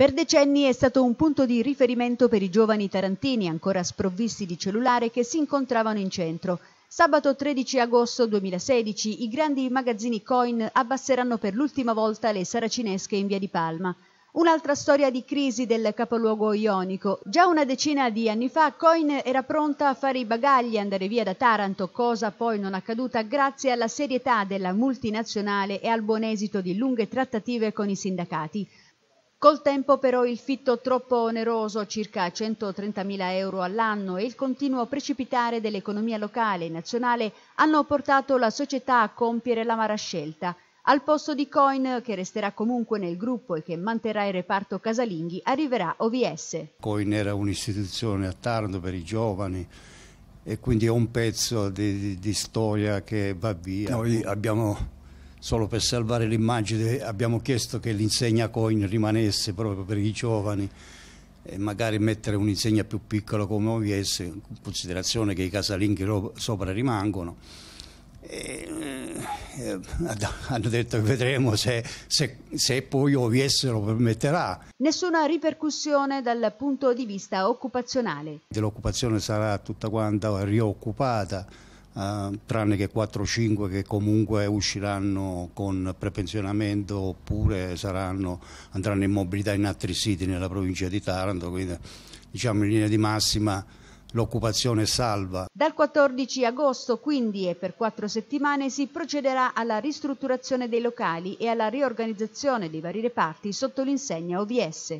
Per decenni è stato un punto di riferimento per i giovani tarantini ancora sprovvisti di cellulare che si incontravano in centro. Sabato 13 agosto 2016 i grandi magazzini Coin abbasseranno per l'ultima volta le saracinesche in via di Palma. Un'altra storia di crisi del capoluogo ionico. Già una decina di anni fa Coin era pronta a fare i bagagli e andare via da Taranto, cosa poi non accaduta grazie alla serietà della multinazionale e al buon esito di lunghe trattative con i sindacati. Col tempo però il fitto troppo oneroso, circa 130.000 euro all'anno, e il continuo precipitare dell'economia locale e nazionale hanno portato la società a compiere l'amara scelta. Al posto di Coin, che resterà comunque nel gruppo e che manterrà il reparto casalinghi, arriverà OVS. Coin era un'istituzione a Taranto per i giovani e quindi è un pezzo di, di, di storia che va via. Noi abbiamo solo per salvare l'immagine abbiamo chiesto che l'insegna coin rimanesse proprio per i giovani e magari mettere un'insegna più piccola come OVS in considerazione che i casalinghi sopra rimangono e, eh, hanno detto che vedremo se, se, se poi OVS lo permetterà nessuna ripercussione dal punto di vista occupazionale l'occupazione sarà tutta quanta rioccupata eh, tranne che 4-5 che comunque usciranno con prepensionamento oppure saranno, andranno in mobilità in altri siti nella provincia di Taranto, quindi diciamo in linea di massima l'occupazione salva. Dal 14 agosto quindi e per quattro settimane si procederà alla ristrutturazione dei locali e alla riorganizzazione dei vari reparti sotto l'insegna OVS.